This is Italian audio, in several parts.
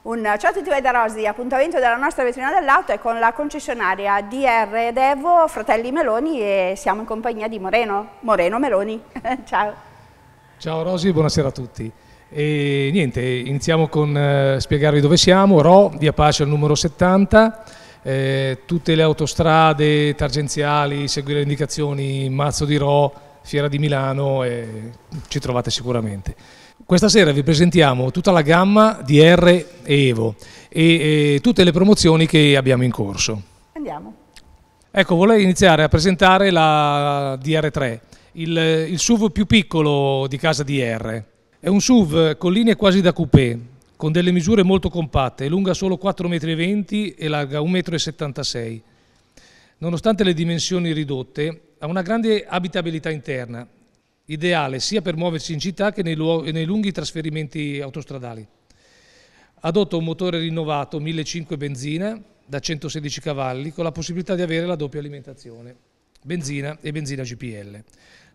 Un ciao a tutti voi da Rosi, appuntamento della nostra vetrina dell'auto è con la concessionaria DR Devo, Fratelli Meloni e siamo in compagnia di Moreno, Moreno Meloni, ciao. Ciao Rosi, buonasera a tutti. E niente, iniziamo con eh, spiegarvi dove siamo, Ro, via Pace al numero 70, eh, tutte le autostrade tangenziali, seguire le indicazioni, Mazzo di Ro, Fiera di Milano e ci trovate sicuramente. Questa sera vi presentiamo tutta la gamma di R e Evo e, e tutte le promozioni che abbiamo in corso. Andiamo. Ecco, volevo iniziare a presentare la DR3, il, il SUV più piccolo di casa DR. È un SUV con linee quasi da coupé, con delle misure molto compatte, lunga solo 4,20 m e larga 1,76 m. Nonostante le dimensioni ridotte, ha una grande abitabilità interna ideale sia per muoversi in città che nei, nei lunghi trasferimenti autostradali. Adotta un motore rinnovato 1.500 benzina da 116 cavalli con la possibilità di avere la doppia alimentazione, benzina e benzina GPL.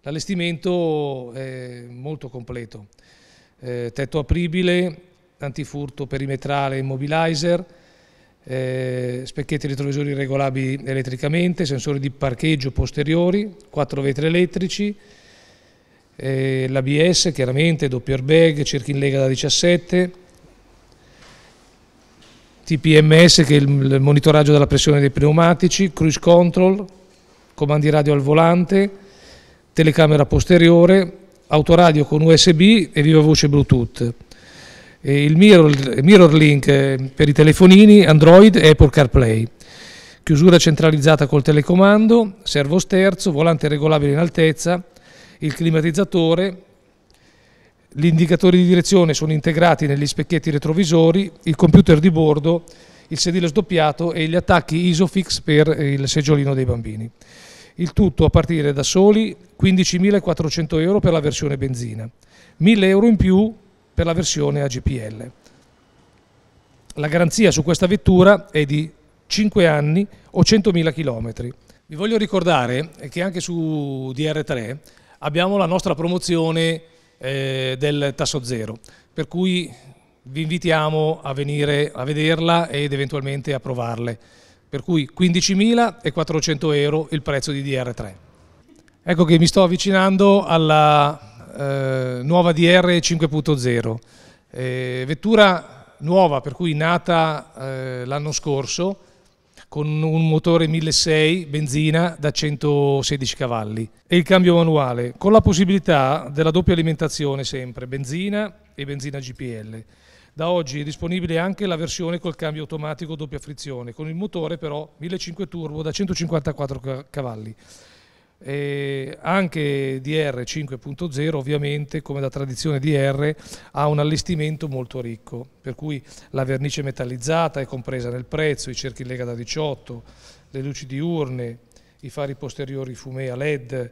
L'allestimento è molto completo, eh, tetto apribile, antifurto perimetrale immobilizer, eh, specchietti retrovisori regolabili elettricamente, sensori di parcheggio posteriori, quattro vetri elettrici, eh, l'ABS chiaramente, doppio airbag, cerchi in lega da 17, TPMS che è il monitoraggio della pressione dei pneumatici, cruise control, comandi radio al volante, telecamera posteriore, autoradio con USB e viva voce Bluetooth. E il mirror, mirror, Link eh, per i telefonini Android e Apple CarPlay. Chiusura centralizzata col telecomando, servo sterzo, volante regolabile in altezza, il climatizzatore, gli indicatori di direzione sono integrati negli specchietti retrovisori, il computer di bordo, il sedile sdoppiato e gli attacchi ISOFIX per il seggiolino dei bambini. Il tutto a partire da soli 15.400 euro per la versione benzina, 1.000 euro in più per la versione a GPL. La garanzia su questa vettura è di 5 anni o 100.000 km. Vi voglio ricordare che anche su DR3 abbiamo la nostra promozione eh, del tasso zero, per cui vi invitiamo a venire a vederla ed eventualmente a provarle. Per cui 15.400 euro il prezzo di DR3. Ecco che mi sto avvicinando alla eh, nuova DR 5.0, eh, vettura nuova per cui nata eh, l'anno scorso, con un motore 1.6 benzina da 116 cavalli e il cambio manuale, con la possibilità della doppia alimentazione sempre, benzina e benzina GPL. Da oggi è disponibile anche la versione col cambio automatico doppia frizione, con il motore però 1.5 turbo da 154 cavalli. Eh, anche DR 5.0 ovviamente come da tradizione DR ha un allestimento molto ricco per cui la vernice metallizzata è compresa nel prezzo, i cerchi in lega da 18, le luci diurne, i fari posteriori fumé a led,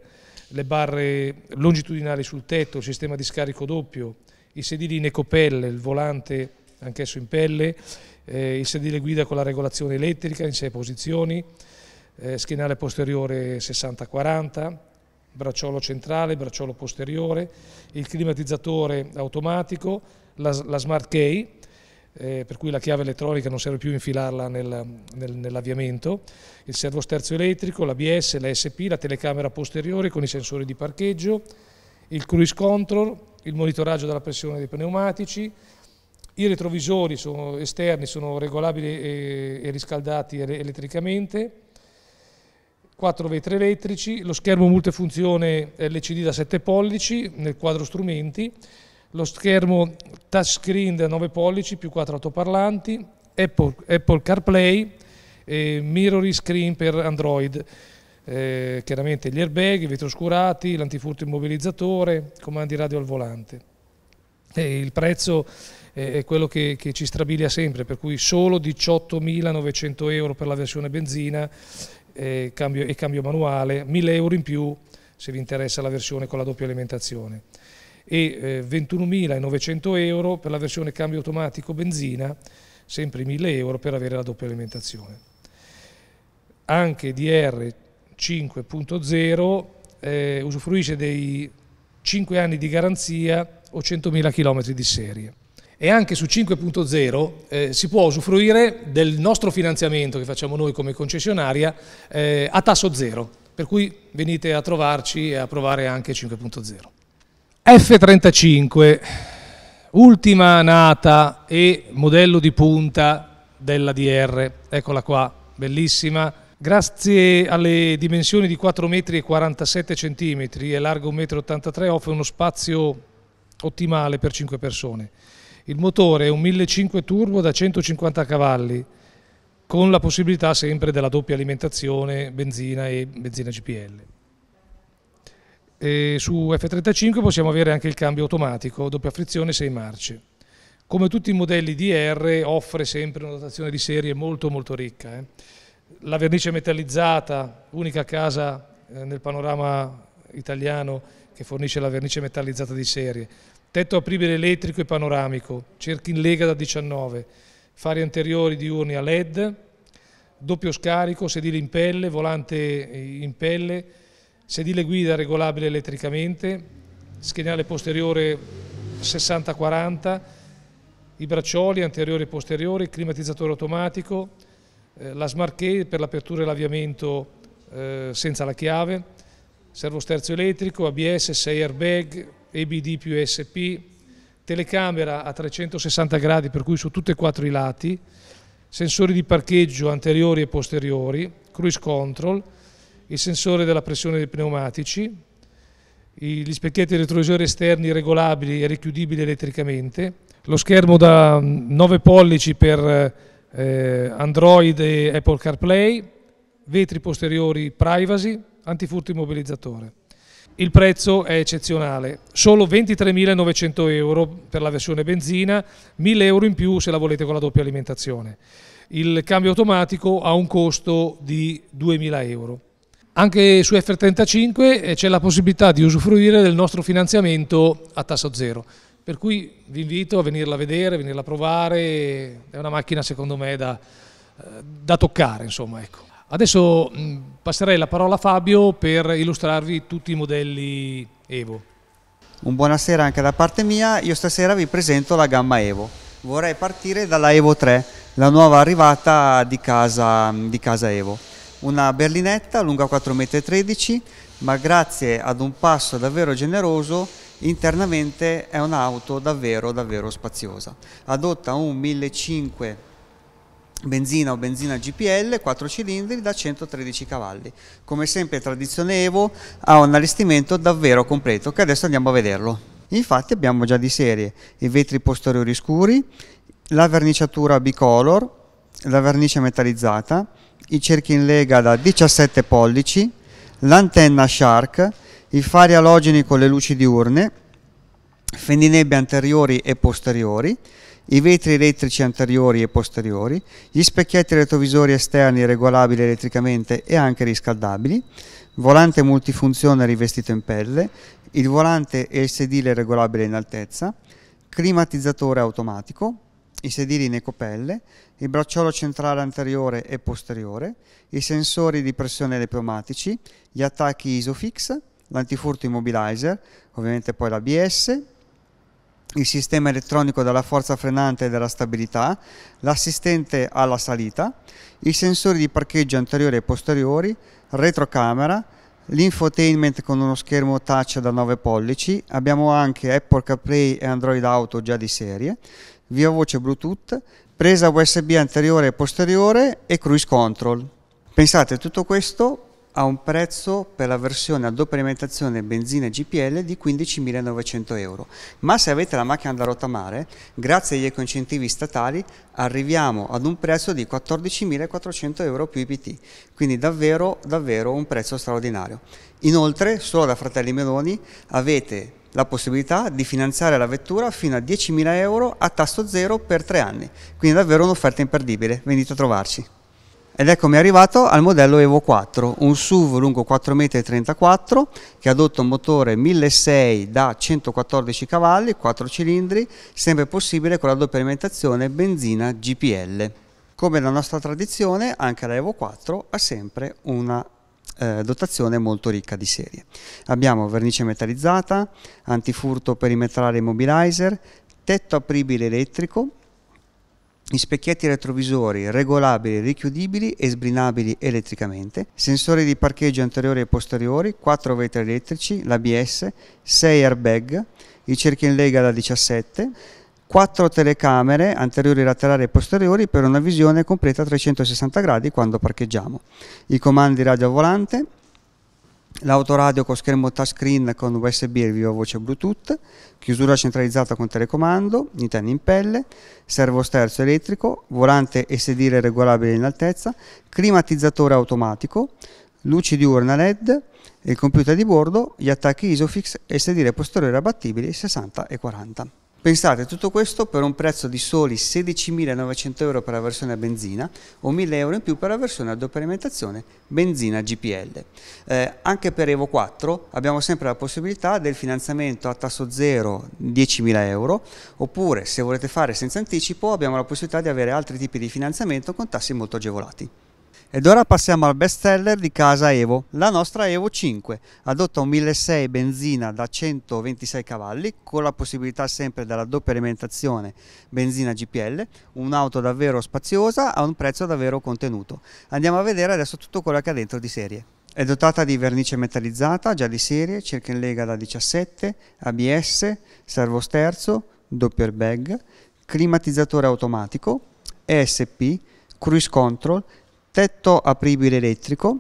le barre longitudinali sul tetto, il sistema di scarico doppio, i sedili in ecopelle, il volante anch'esso in pelle, eh, il sedile guida con la regolazione elettrica in 6 posizioni, eh, schienale posteriore 60-40, bracciolo centrale, bracciolo posteriore, il climatizzatore automatico, la, la smart key, eh, per cui la chiave elettronica non serve più infilarla nel, nel, nell'avviamento, il servosterzo elettrico, l'ABS, l'ASP, la telecamera posteriore con i sensori di parcheggio, il cruise control, il monitoraggio della pressione dei pneumatici, i retrovisori sono esterni sono regolabili e riscaldati elettricamente, quattro vetri elettrici, lo schermo multifunzione LCD da 7 pollici nel quadro strumenti, lo schermo touchscreen da 9 pollici più 4 autoparlanti, Apple, Apple CarPlay, e mirror screen per Android, eh, chiaramente gli airbag, i vetri oscurati, l'antifurto immobilizzatore, comandi radio al volante. E il prezzo è quello che, che, ci strabilia sempre, per cui solo 18.900 euro per la versione benzina e cambio, e cambio manuale, 1000 euro in più se vi interessa la versione con la doppia alimentazione e eh, 21.900 euro per la versione cambio automatico benzina, sempre 1.000 euro per avere la doppia alimentazione. Anche DR 5.0 eh, usufruisce dei 5 anni di garanzia o 100.000 km di serie e anche su 5.0 eh, si può usufruire del nostro finanziamento che facciamo noi come concessionaria eh, a tasso zero, per cui venite a trovarci e a provare anche 5.0. F35, ultima nata e modello di punta della DR, eccola qua, bellissima. Grazie alle dimensioni di 4,47 m e largo 1,83 m offre uno spazio ottimale per 5 persone. Il motore è un 1.500 turbo da 150 cavalli, con la possibilità sempre della doppia alimentazione benzina e benzina GPL. E su F35 possiamo avere anche il cambio automatico, doppia frizione 6 marce. Come tutti i modelli DR offre sempre una dotazione di serie molto molto ricca. Eh. La vernice metallizzata, unica casa eh, nel panorama italiano che fornisce la vernice metallizzata di serie tetto apribile elettrico e panoramico, cerchi in lega da 19, fari anteriori diurni a LED, doppio scarico, sedile in pelle, volante eh, in pelle, sedile guida regolabile elettricamente, schienale posteriore 60-40, i braccioli anteriore e posteriore, climatizzatore automatico, eh, la smart key per l'apertura e l'avviamento eh, senza la chiave, servosterzo elettrico, ABS, 6 airbag, EBD più SP, telecamera a 360 gradi per cui su tutti e quattro i lati, sensori di parcheggio anteriori e posteriori, cruise control, il sensore della pressione dei pneumatici, gli specchietti retrovisori esterni regolabili e richiudibili elettricamente, lo schermo da 9 mm, pollici per eh, Android e Apple CarPlay, vetri posteriori privacy, antifurto immobilizzatore. Il prezzo è eccezionale, solo 23.900 euro per la versione benzina, 1.000 euro in più se la volete con la doppia alimentazione. Il cambio automatico ha un costo di 2.000 euro. Anche su F35 eh, c'è la possibilità di usufruire del nostro finanziamento a tasso zero, per cui vi invito a venirla a vedere, a venirla a provare, è una macchina secondo me da, eh, da toccare. Insomma, ecco. Adesso mm, passerei la parola a Fabio per illustrarvi tutti i modelli Evo. Un buonasera anche da parte mia, io stasera vi presento la gamma Evo. Vorrei partire dalla Evo 3, la nuova arrivata di casa, di casa Evo. Una berlinetta lunga 4,13 m, ma grazie ad un passo davvero generoso internamente è un'auto davvero davvero spaziosa. Adotta un 1500 benzina o benzina GPL, 4 cilindri da 113 cavalli. Come sempre tradizione Evo ha un allestimento davvero completo che adesso andiamo a vederlo. Infatti abbiamo già di serie i vetri posteriori scuri, la verniciatura bicolor, la vernice metallizzata, i cerchi in lega da 17 pollici, l'antenna Shark, i fari alogeni con le luci diurne, fendinebbie anteriori e posteriori, i vetri elettrici anteriori e posteriori, gli specchietti retrovisori esterni regolabili elettricamente e anche riscaldabili, volante multifunzione rivestito in pelle, il volante e il sedile regolabile in altezza, climatizzatore automatico, i sedili in ecopelle, il bracciolo centrale anteriore e posteriore, i sensori di pressione pneumatici, gli attacchi ISOFIX, l'antifurto immobilizer, ovviamente poi l'ABS, il sistema elettronico della forza frenante e della stabilità, l'assistente alla salita, i sensori di parcheggio anteriori e posteriori, retrocamera, l'infotainment con uno schermo touch da 9 pollici, abbiamo anche Apple CarPlay e Android Auto già di serie, via voce Bluetooth, presa USB anteriore e posteriore e cruise control. Pensate, tutto questo ha un prezzo per la versione a doppia alimentazione benzina e GPL di 15.900 euro, ma se avete la macchina da rotamare, grazie agli incentivi statali arriviamo ad un prezzo di 14.400 euro più IPT, quindi davvero, davvero un prezzo straordinario. Inoltre, solo da Fratelli Meloni avete la possibilità di finanziare la vettura fino a 10.000 euro a tasso zero per tre anni, quindi davvero un'offerta imperdibile, venite a trovarci. Ed eccomi arrivato al modello Evo 4, un SUV lungo 4,34 m che adotta un motore 1.6 da 114 cavalli, 4 cilindri, sempre possibile con la doppia alimentazione benzina GPL. Come la nostra tradizione, anche la Evo 4 ha sempre una eh, dotazione molto ricca di serie. Abbiamo vernice metallizzata, antifurto perimetrale immobilizer, tetto apribile elettrico, gli specchietti retrovisori regolabili, richiudibili e sbrinabili elettricamente, sensori di parcheggio anteriori e posteriori, 4 vetri elettrici, l'ABS, 6 airbag, i cerchi in lega da 17, 4 telecamere anteriori, laterali e posteriori per una visione completa a 360 gradi quando parcheggiamo, i comandi radio volante, l'autoradio con schermo touchscreen con USB e viva voce Bluetooth, chiusura centralizzata con telecomando, Nintendo in pelle, servo sterzo elettrico, volante e sedile regolabile in altezza, climatizzatore automatico, luci diurna LED, il computer di bordo, gli attacchi ISOFIX e sedile posteriore abbattibili 60 e 40. Pensate, tutto questo per un prezzo di soli 16.900 euro per la versione a benzina o 1.000 euro in più per la versione ad alimentazione benzina GPL. Eh, anche per Evo 4 abbiamo sempre la possibilità del finanziamento a tasso zero 10.000 euro oppure se volete fare senza anticipo abbiamo la possibilità di avere altri tipi di finanziamento con tassi molto agevolati. Ed ora passiamo al best seller di casa Evo, la nostra Evo 5, adotta un 1.6 benzina da 126 cavalli, con la possibilità sempre della doppia alimentazione benzina GPL, un'auto davvero spaziosa a un prezzo davvero contenuto. Andiamo a vedere adesso tutto quello che ha dentro di serie. È dotata di vernice metallizzata, già di serie, cerca in lega da 17, ABS, servosterzo, doppio airbag, climatizzatore automatico, ESP, cruise control, tetto apribile elettrico,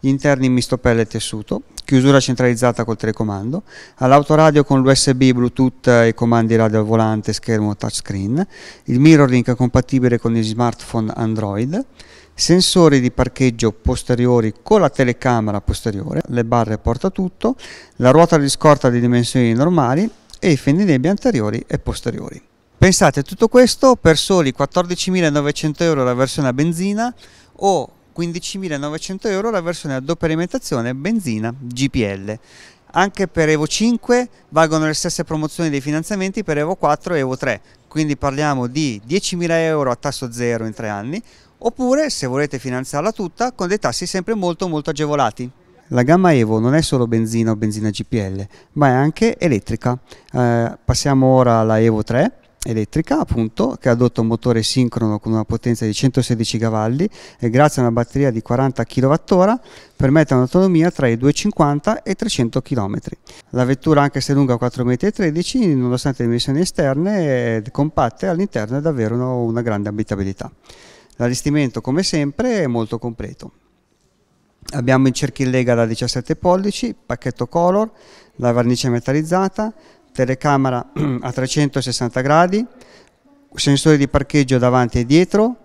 gli interni misto pelle e tessuto, chiusura centralizzata col telecomando, all'autoradio con l'USB, Bluetooth e comandi radio al volante, schermo touchscreen, il mirroring compatibile con gli smartphone Android, sensori di parcheggio posteriori con la telecamera posteriore, le barre porta tutto, la ruota di scorta di dimensioni normali e i fendinebbia anteriori e posteriori. Pensate, tutto questo per soli 14.900 euro la versione a benzina, o 15.900 euro la versione a doppia alimentazione benzina GPL. Anche per Evo 5 valgono le stesse promozioni dei finanziamenti per Evo 4 e Evo 3, quindi parliamo di 10.000 euro a tasso zero in tre anni, oppure se volete finanziarla tutta con dei tassi sempre molto molto agevolati. La gamma Evo non è solo benzina o benzina GPL, ma è anche elettrica. Eh, passiamo ora alla Evo 3 elettrica appunto che adotta un motore sincrono con una potenza di 116 cavalli e grazie a una batteria di 40 kWh permette un'autonomia tra i 250 e i 300 km. La vettura anche se lunga 4,13 m nonostante le dimensioni esterne è eh, compatta e all'interno è davvero una grande abitabilità. L'allestimento come sempre è molto completo. Abbiamo incerchi in lega da 17 pollici, pacchetto color, la vernice metallizzata, telecamera a 360 gradi, sensore di parcheggio davanti e dietro,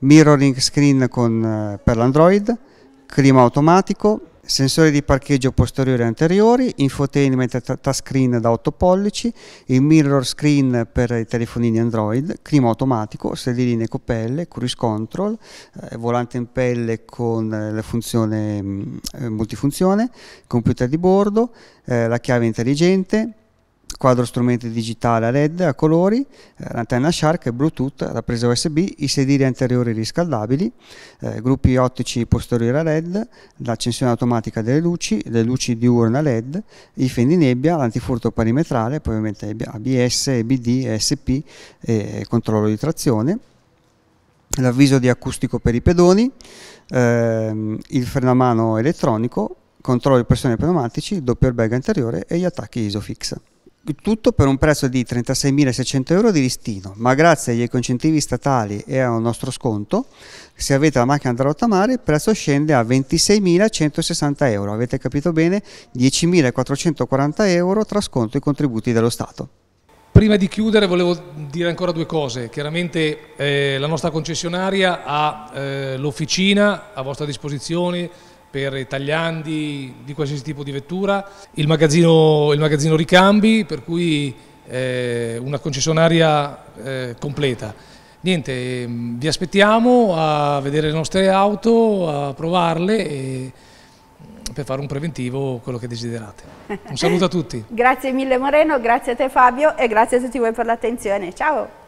mirroring screen con, eh, per l'Android, clima automatico, sensore di parcheggio posteriori e anteriori, infotainment touchscreen da 8 pollici, il mirror screen per i telefonini Android, clima automatico, sedilini e pelle, cruise control, eh, volante in pelle con eh, la funzione mm, eh, multifunzione, computer di bordo, eh, la chiave intelligente, quadro strumenti digitale a LED a colori, eh, l'antenna Shark, Bluetooth, la presa USB, i sedili anteriori riscaldabili, eh, gruppi ottici posteriori a LED, l'accensione automatica delle luci, le luci diurne a LED, i fendinebbia, l'antifurto perimetrale, poi ovviamente ABS, EBD, ESP e controllo di trazione l'avviso di acustico per i pedoni, ehm, il freno a mano elettronico, controllo di pressione pneumatici, doppio airbag anteriore e gli attacchi ISOFIX tutto per un prezzo di 36.600 euro di listino, ma grazie agli incentivi statali e al nostro sconto, se avete la macchina da rottamare il prezzo scende a 26.160 euro, avete capito bene? 10.440 euro tra sconto e contributi dello Stato. Prima di chiudere volevo dire ancora due cose, chiaramente eh, la nostra concessionaria ha eh, l'officina a vostra disposizione, per tagliandi di qualsiasi tipo di vettura, il magazzino, il magazzino ricambi, per cui eh, una concessionaria eh, completa. Niente, mm, vi aspettiamo a vedere le nostre auto, a provarle e mm, per fare un preventivo quello che desiderate. Un saluto a tutti. grazie mille Moreno, grazie a te Fabio e grazie a tutti voi per l'attenzione. Ciao!